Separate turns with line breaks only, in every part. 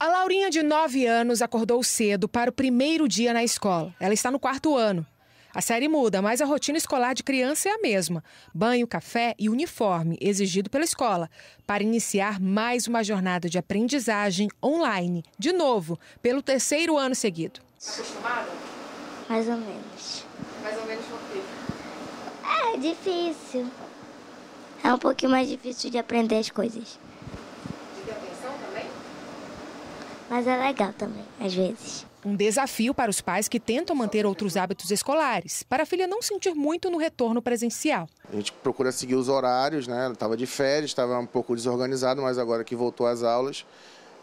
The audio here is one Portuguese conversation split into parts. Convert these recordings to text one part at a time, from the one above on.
A Laurinha, de 9 anos, acordou cedo para o primeiro dia na escola. Ela está no quarto ano. A série muda, mas a rotina escolar de criança é a mesma: banho, café e uniforme exigido pela escola para iniciar mais uma jornada de aprendizagem online, de novo, pelo terceiro ano seguido. Acostumada? Mais ou menos. Mais ou menos por quê?
É difícil. É um pouquinho mais difícil de aprender as coisas.
mas é legal também, às vezes. Um desafio para os pais que tentam manter outros hábitos escolares, para a filha não sentir muito no retorno presencial.
A gente procura seguir os horários, né? Ela estava de férias, estava um pouco desorganizado, mas agora que voltou às aulas,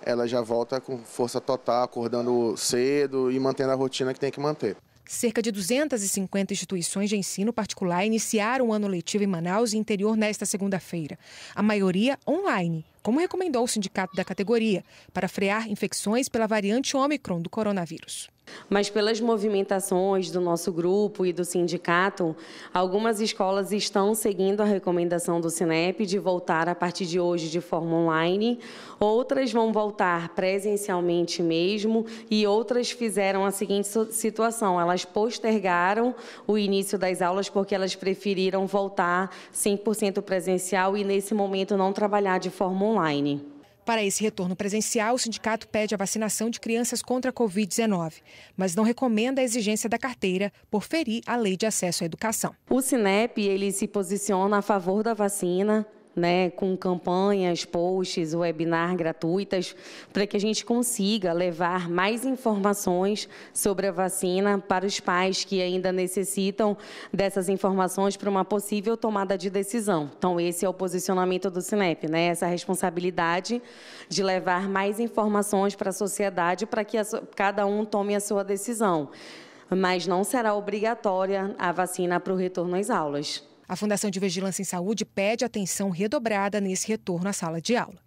ela já volta com força total, acordando cedo e mantendo a rotina que tem que manter. Cerca de
250 instituições de ensino particular iniciaram o ano letivo em Manaus e interior nesta segunda-feira, a maioria online como recomendou o sindicato da categoria, para frear infecções pela variante Ômicron do coronavírus.
Mas pelas movimentações do nosso grupo e do sindicato, algumas escolas estão seguindo a recomendação do Sinep de voltar a partir de hoje de forma online, outras vão voltar presencialmente mesmo e outras fizeram a seguinte situação: elas postergaram o início das aulas porque elas preferiram voltar 100% presencial e nesse momento não trabalhar de forma online online. Para esse retorno presencial, o sindicato
pede a vacinação de crianças contra a Covid-19, mas não recomenda a exigência da carteira
por ferir a lei de acesso à educação. O SINEP ele se posiciona a favor da vacina, né, com campanhas, posts, webinar gratuitas, para que a gente consiga levar mais informações sobre a vacina para os pais que ainda necessitam dessas informações para uma possível tomada de decisão. Então, esse é o posicionamento do Cinep, né, essa responsabilidade de levar mais informações para a sociedade para que a, cada um tome a sua decisão. Mas não será obrigatória a vacina para o retorno às aulas.
A Fundação de Vigilância em Saúde pede atenção redobrada nesse retorno à sala de aula.